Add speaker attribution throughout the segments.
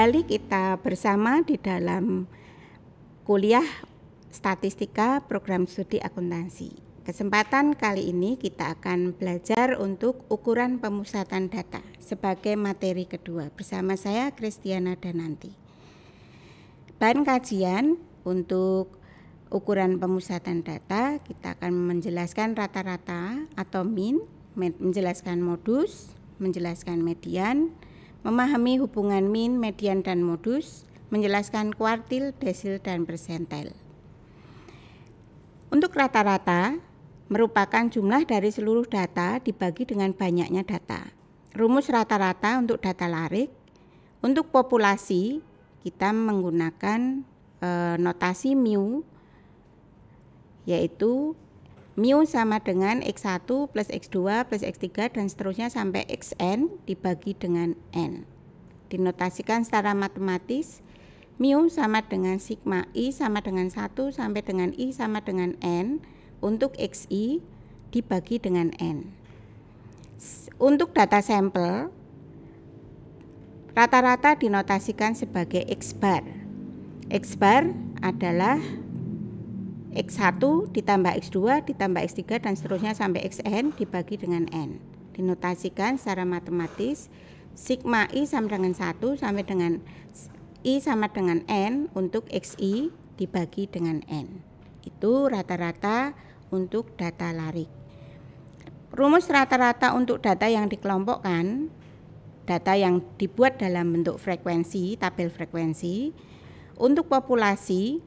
Speaker 1: Kembali kita bersama di dalam kuliah Statistika Program Studi Akuntansi. Kesempatan kali ini kita akan belajar untuk ukuran pemusatan data sebagai materi kedua bersama saya Kristiana Dananti. Bahan kajian untuk ukuran pemusatan data kita akan menjelaskan rata-rata atau min, menjelaskan modus, menjelaskan median, memahami hubungan min, median, dan modus, menjelaskan kuartil, desil, dan persentil. Untuk rata-rata, merupakan jumlah dari seluruh data dibagi dengan banyaknya data. Rumus rata-rata untuk data larik, untuk populasi, kita menggunakan e, notasi mu, yaitu mu sama dengan X1 plus X2 plus X3 dan seterusnya sampai Xn dibagi dengan N. Dinotasikan secara matematis, mu sama dengan sigma I sama dengan 1 sampai dengan I sama dengan N untuk XI dibagi dengan N. Untuk data sampel, rata-rata dinotasikan sebagai X bar. X bar adalah X1 ditambah X2 ditambah X3 dan seterusnya sampai Xn dibagi dengan N. Dinotasikan secara matematis sigma I sama dengan 1 sampai dengan I sama dengan N untuk XI dibagi dengan N. Itu rata-rata untuk data larik. Rumus rata-rata untuk data yang dikelompokkan, data yang dibuat dalam bentuk frekuensi, tabel frekuensi, untuk populasi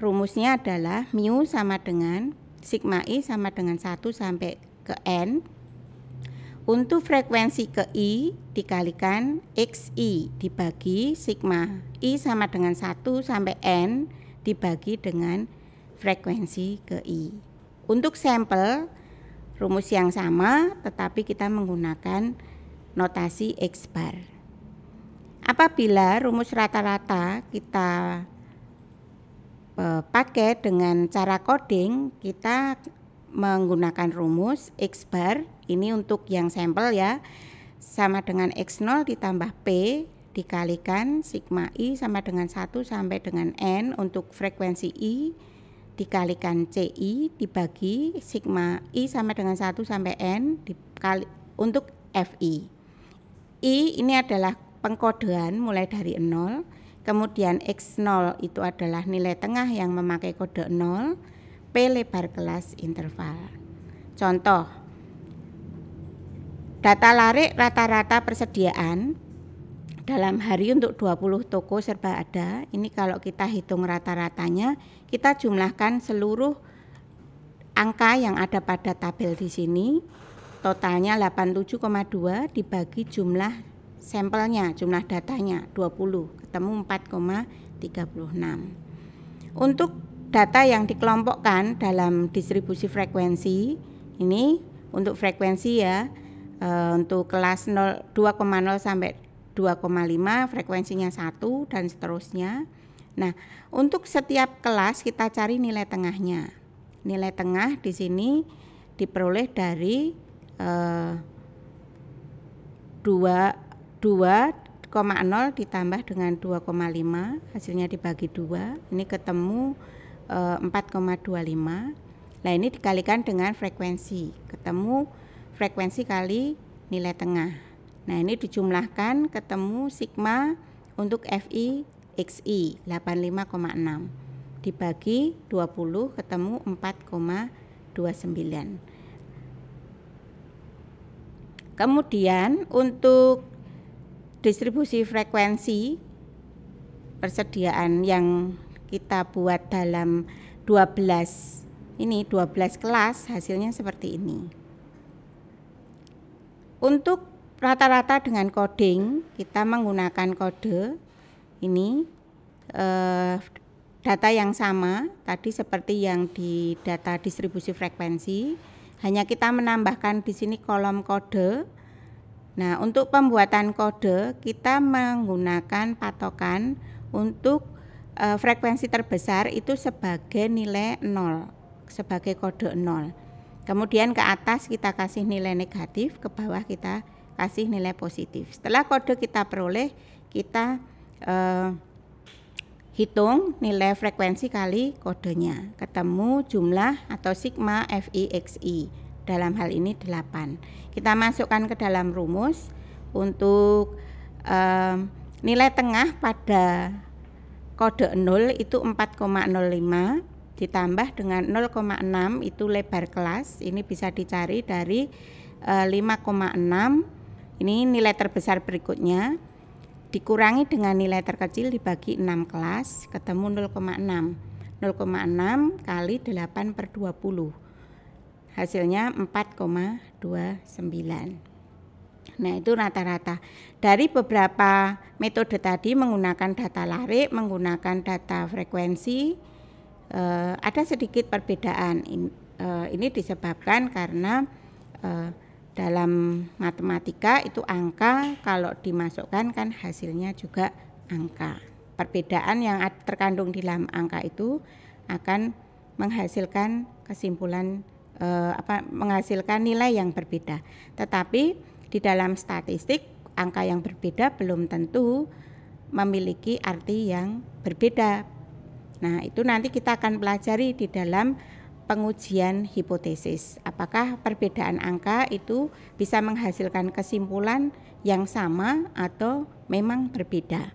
Speaker 1: rumusnya adalah mu sama dengan sigma i sama dengan 1 sampai ke n untuk frekuensi ke i dikalikan xi dibagi sigma i sama dengan 1 sampai n dibagi dengan frekuensi ke i untuk sampel rumus yang sama tetapi kita menggunakan notasi x bar apabila rumus rata-rata kita Eh, pakai dengan cara coding kita menggunakan rumus X bar ini untuk yang sampel ya sama dengan X0 ditambah P dikalikan sigma I sama dengan 1 sampai dengan N untuk frekuensi I dikalikan CI dibagi sigma I sama dengan 1 sampai N dikali, untuk FI I ini adalah pengkodean mulai dari 0 Kemudian X0 itu adalah nilai tengah yang memakai kode 0, P lebar kelas interval. Contoh, data larik rata-rata persediaan dalam hari untuk 20 toko serba ada. Ini kalau kita hitung rata-ratanya, kita jumlahkan seluruh angka yang ada pada tabel di sini. Totalnya 87,2 dibagi jumlah sampelnya, jumlah datanya 20, ketemu 4,36. Untuk data yang dikelompokkan dalam distribusi frekuensi, ini untuk frekuensi ya, e, untuk kelas 0, 2,0 sampai 2,5, frekuensinya 1 dan seterusnya. Nah, untuk setiap kelas kita cari nilai tengahnya. Nilai tengah di sini diperoleh dari e, dua 2,0 ditambah dengan 2,5 hasilnya dibagi 2 ini ketemu e, 4,25 nah ini dikalikan dengan frekuensi ketemu frekuensi kali nilai tengah nah ini dijumlahkan ketemu sigma untuk FI XI 85,6 dibagi 20 ketemu 4,29 Kemudian untuk distribusi frekuensi persediaan yang kita buat dalam 12 ini 12 kelas hasilnya seperti ini. Untuk rata-rata dengan coding kita menggunakan kode ini eh, data yang sama tadi seperti yang di data distribusi frekuensi hanya kita menambahkan di sini kolom kode Nah, untuk pembuatan kode kita menggunakan patokan untuk e, frekuensi terbesar itu sebagai nilai 0, sebagai kode 0. Kemudian ke atas kita kasih nilai negatif, ke bawah kita kasih nilai positif. Setelah kode kita peroleh, kita e, hitung nilai frekuensi kali kodenya, ketemu jumlah atau sigma FIXI dalam hal ini 8. Kita masukkan ke dalam rumus untuk um, nilai tengah pada kode 0 itu 4,05 ditambah dengan 0,6 itu lebar kelas. Ini bisa dicari dari uh, 5,6. Ini nilai terbesar berikutnya dikurangi dengan nilai terkecil dibagi 6 kelas ketemu 0,6. 0,6 kali 8 per 20 hasilnya 4,29 Nah, itu rata-rata. Dari beberapa metode tadi menggunakan data lari, menggunakan data frekuensi, eh, ada sedikit perbedaan. Eh, ini disebabkan karena eh, dalam matematika itu angka, kalau dimasukkan kan hasilnya juga angka. Perbedaan yang terkandung di dalam angka itu akan menghasilkan kesimpulan eh, apa menghasilkan nilai yang berbeda. Tetapi di dalam statistik angka yang berbeda belum tentu memiliki arti yang berbeda. Nah, itu nanti kita akan pelajari di dalam pengujian hipotesis. Apakah perbedaan angka itu bisa menghasilkan kesimpulan yang sama atau memang berbeda?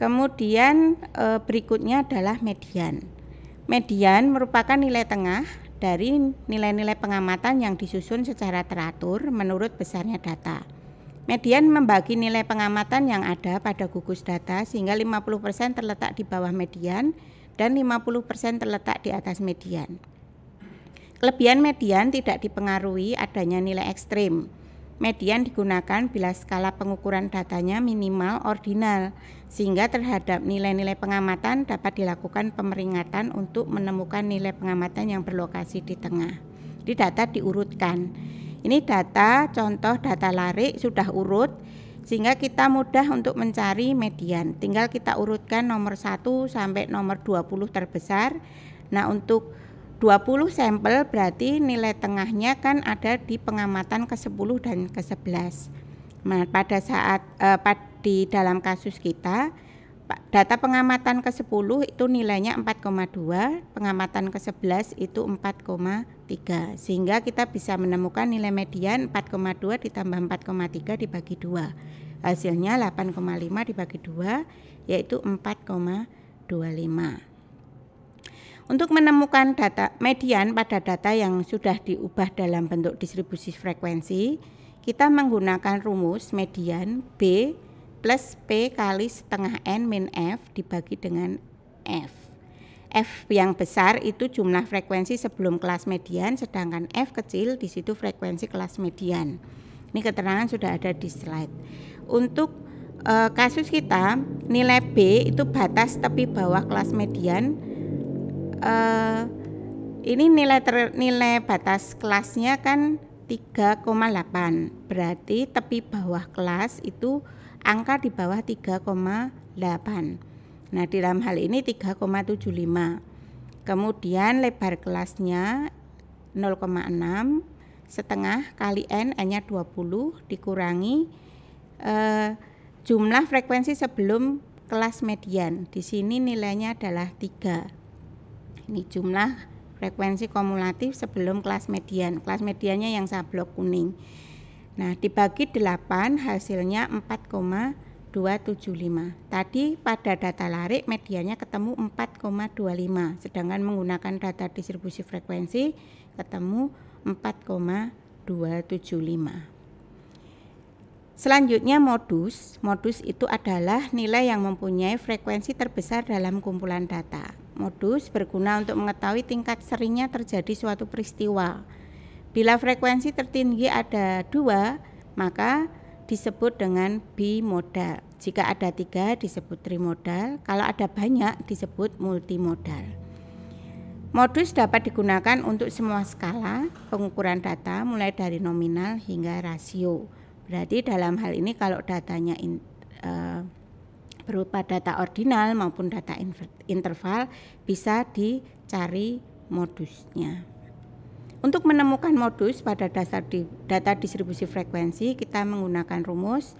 Speaker 1: Kemudian eh, berikutnya adalah median. Median merupakan nilai tengah dari nilai-nilai pengamatan yang disusun secara teratur menurut besarnya data. Median membagi nilai pengamatan yang ada pada gugus data sehingga 50% terletak di bawah median dan 50% terletak di atas median. Kelebihan median tidak dipengaruhi adanya nilai ekstrim, Median digunakan bila skala pengukuran datanya minimal ordinal, sehingga terhadap nilai-nilai pengamatan dapat dilakukan pemeringatan untuk menemukan nilai pengamatan yang berlokasi di tengah. Di data diurutkan. Ini data contoh data larik sudah urut sehingga kita mudah untuk mencari median. Tinggal kita urutkan nomor 1 sampai nomor 20 terbesar. Nah, untuk 20 sampel berarti nilai tengahnya kan ada di pengamatan ke-10 dan ke-11. Nah, pada saat eh, di dalam kasus kita data pengamatan ke-10 itu nilainya 4,2, pengamatan ke-11 itu 4,3. Sehingga kita bisa menemukan nilai median 4,2 ditambah 4,3 dibagi 2. Hasilnya 8,5 dibagi 2 yaitu 4,25 untuk menemukan data median pada data yang sudah diubah dalam bentuk distribusi frekuensi, kita menggunakan rumus median B plus P kali setengah N min F dibagi dengan F. F yang besar itu jumlah frekuensi sebelum kelas median, sedangkan F kecil di situ frekuensi kelas median. Ini keterangan sudah ada di slide. Untuk eh, kasus kita, nilai B itu batas tepi bawah kelas median, uh, ini nilai ter, nilai batas kelasnya kan 3,8 berarti tepi bawah kelas itu angka di bawah 3,8 nah di dalam hal ini 3,75 kemudian lebar kelasnya 0,6 setengah kali n n-nya 20 dikurangi eh, jumlah frekuensi sebelum kelas median di sini nilainya adalah 3 ini jumlah frekuensi kumulatif sebelum kelas median. Kelas mediannya yang saya blok kuning. Nah, dibagi 8 hasilnya 4,275. Tadi pada data larik medianya ketemu 4,25, sedangkan menggunakan data distribusi frekuensi ketemu 4,275. Selanjutnya modus. Modus itu adalah nilai yang mempunyai frekuensi terbesar dalam kumpulan data modus berguna untuk mengetahui tingkat seringnya terjadi suatu peristiwa. Bila frekuensi tertinggi ada dua, maka disebut dengan bimodal. Jika ada tiga disebut trimodal, kalau ada banyak disebut multimodal. Modus dapat digunakan untuk semua skala pengukuran data mulai dari nominal hingga rasio. Berarti dalam hal ini kalau datanya in, uh, berupa data ordinal maupun data interval bisa dicari modusnya. Untuk menemukan modus pada dasar di data distribusi frekuensi kita menggunakan rumus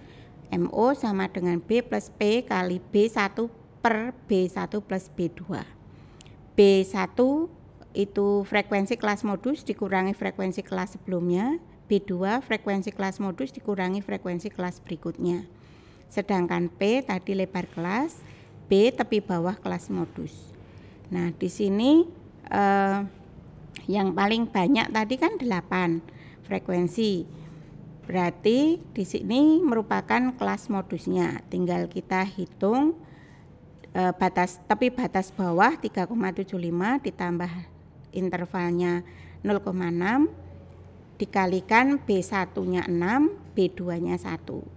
Speaker 1: MO sama dengan B plus P kali B1 per B1 plus B2. B1 itu frekuensi kelas modus dikurangi frekuensi kelas sebelumnya, B2 frekuensi kelas modus dikurangi frekuensi kelas berikutnya. Sedangkan P tadi lebar kelas, B tepi bawah kelas modus. Nah, di sini eh, yang paling banyak tadi kan 8 frekuensi. Berarti di sini merupakan kelas modusnya. Tinggal kita hitung eh, batas tepi batas bawah 3,75 ditambah intervalnya 0,6 dikalikan B1-nya 6, B2-nya 1.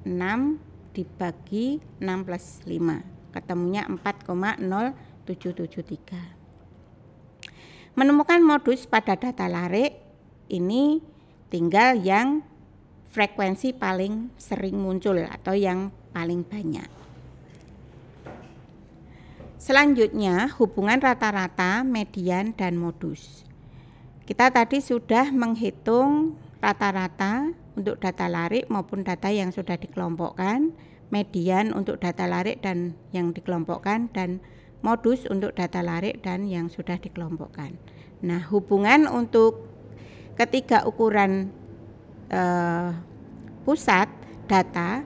Speaker 1: 6 dibagi 6 plus 5 ketemunya 4,0773 menemukan modus pada data larik ini tinggal yang frekuensi paling sering muncul atau yang paling banyak Selanjutnya, hubungan rata-rata, median, dan modus. Kita tadi sudah menghitung rata-rata untuk data larik maupun data yang sudah dikelompokkan, median untuk data larik dan yang dikelompokkan dan modus untuk data larik dan yang sudah dikelompokkan. Nah, hubungan untuk ketiga ukuran eh, pusat data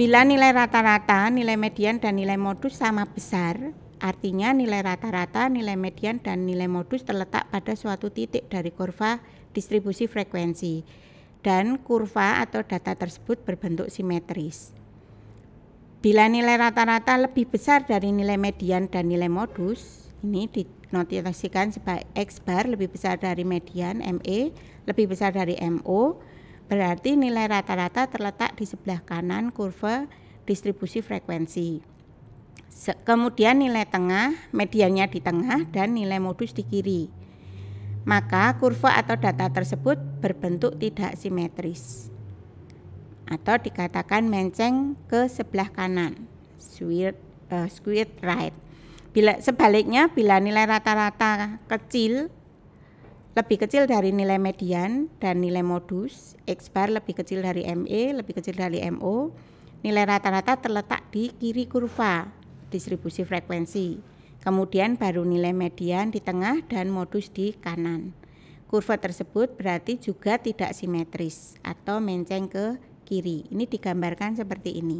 Speaker 1: bila nilai rata-rata, nilai median dan nilai modus sama besar, Artinya nilai rata-rata, nilai median, dan nilai modus terletak pada suatu titik dari kurva distribusi frekuensi dan kurva atau data tersebut berbentuk simetris. Bila nilai rata-rata lebih besar dari nilai median dan nilai modus, ini dinotasikan sebagai X bar lebih besar dari median ME, lebih besar dari MO, berarti nilai rata-rata terletak di sebelah kanan kurva distribusi frekuensi. Kemudian nilai tengah, mediannya di tengah dan nilai modus di kiri maka kurva atau data tersebut berbentuk tidak simetris atau dikatakan menceng ke sebelah kanan squid, uh, eh, squid right bila sebaliknya bila nilai rata-rata kecil lebih kecil dari nilai median dan nilai modus x bar lebih kecil dari ME lebih kecil dari MO nilai rata-rata terletak di kiri kurva distribusi frekuensi Kemudian baru nilai median di tengah dan modus di kanan. Kurva tersebut berarti juga tidak simetris atau menceng ke kiri. Ini digambarkan seperti ini.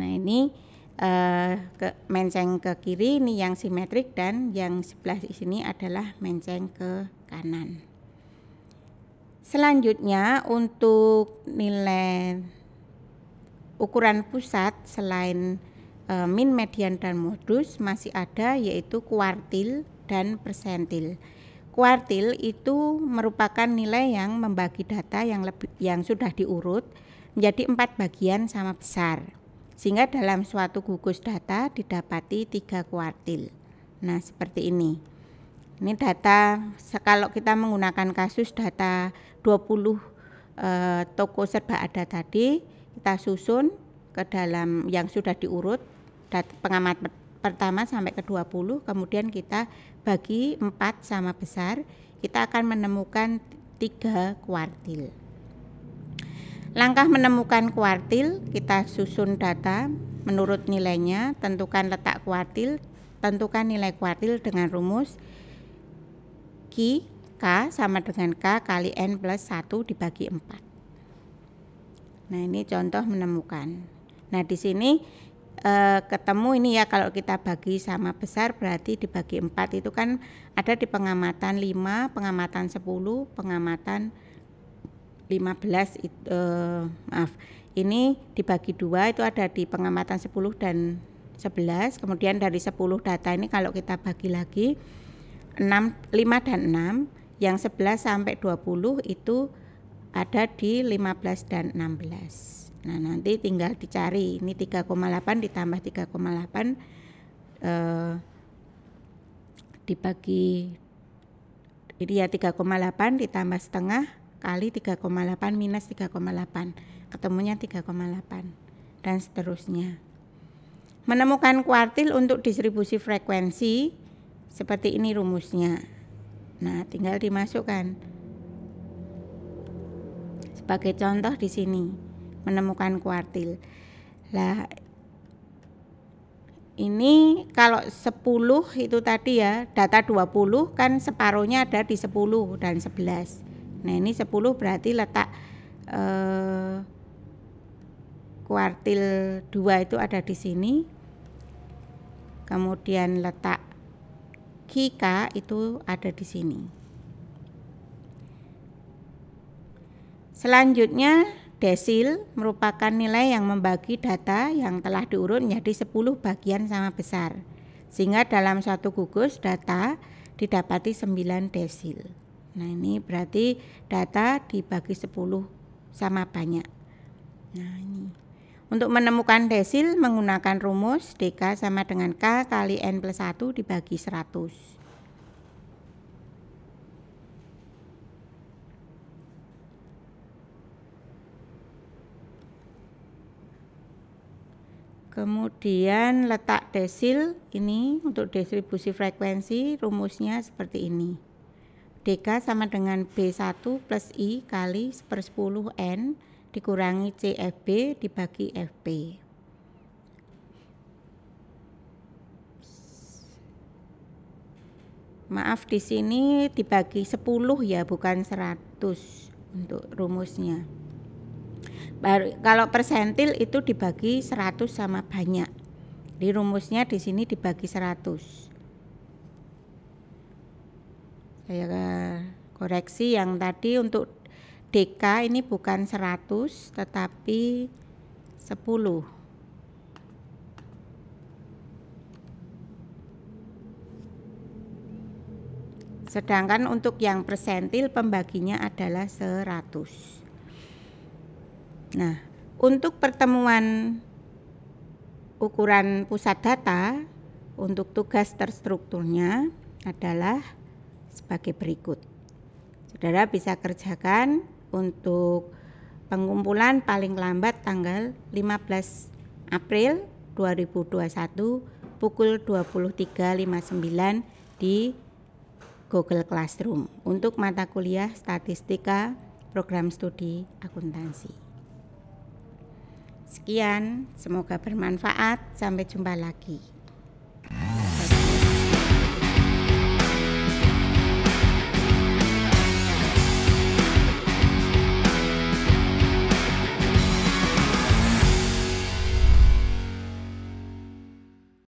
Speaker 1: Nah, ini eh, ke, menceng ke kiri ini yang simetrik dan yang sebelah sini adalah menceng ke kanan. Selanjutnya untuk nilai ukuran pusat selain E, min, median dan modus masih ada yaitu kuartil dan persentil. Kuartil itu merupakan nilai yang membagi data yang lebih yang sudah diurut menjadi empat bagian sama besar. Sehingga dalam suatu gugus data didapati tiga kuartil. Nah, seperti ini. Ini data kalau kita menggunakan kasus data 20 eh, toko serba ada tadi, kita susun ke dalam yang sudah diurut pengamat pertama sampai ke-20 kemudian kita bagi 4 sama besar kita akan menemukan tiga kuartil langkah menemukan kuartil kita susun data menurut nilainya tentukan letak kuartil tentukan nilai kuartil dengan rumus Q K sama dengan K kali N plus 1 dibagi 4 nah ini contoh menemukan nah di sini e, ketemu ini ya kalau kita bagi sama besar berarti dibagi empat itu kan ada di pengamatan 5, pengamatan 10, pengamatan 15 itu e, maaf. Ini dibagi dua itu ada di pengamatan 10 dan 11. Kemudian dari 10 data ini kalau kita bagi lagi 6 5 dan 6 yang 11 sampai 20 itu ada di 15 dan 16. Nah, nanti tinggal dicari ini 3,8 ditambah 3,8 eh, dibagi jadi ya 3,8 ditambah setengah kali 3,8 minus 3,8 ketemunya 3,8 dan seterusnya menemukan kuartil untuk distribusi frekuensi seperti ini rumusnya nah tinggal dimasukkan sebagai contoh di sini menemukan kuartil. Lah ini kalau 10 itu tadi ya, data 20 kan separuhnya ada di 10 dan 11. Nah, ini 10 berarti letak eh, kuartil 2 itu ada di sini. Kemudian letak kika itu ada di sini. Selanjutnya Desil merupakan nilai yang membagi data yang telah diurut menjadi 10 bagian sama besar. Sehingga dalam satu gugus data didapati 9 desil. Nah, ini berarti data dibagi 10 sama banyak. Nah, ini. Untuk menemukan desil menggunakan rumus DK sama dengan K kali N plus 1 dibagi 100. Kemudian letak desil ini untuk distribusi frekuensi rumusnya seperti ini. DK sama dengan B1 plus I kali 1 per 10 N dikurangi CFB dibagi FP. Maaf di sini dibagi 10 ya bukan 100 untuk rumusnya. Baru, kalau persentil itu dibagi 100 sama banyak. Di rumusnya di sini dibagi 100. Saya eh, koreksi yang tadi untuk DK ini bukan 100 tetapi 10. Sedangkan untuk yang persentil pembaginya adalah 100. Nah, untuk pertemuan ukuran pusat data untuk tugas terstrukturnya adalah sebagai berikut. Saudara bisa kerjakan untuk pengumpulan paling lambat tanggal 15 April 2021 pukul 23.59 di Google Classroom untuk mata kuliah Statistika Program Studi Akuntansi. Sekian, semoga bermanfaat. Sampai jumpa lagi.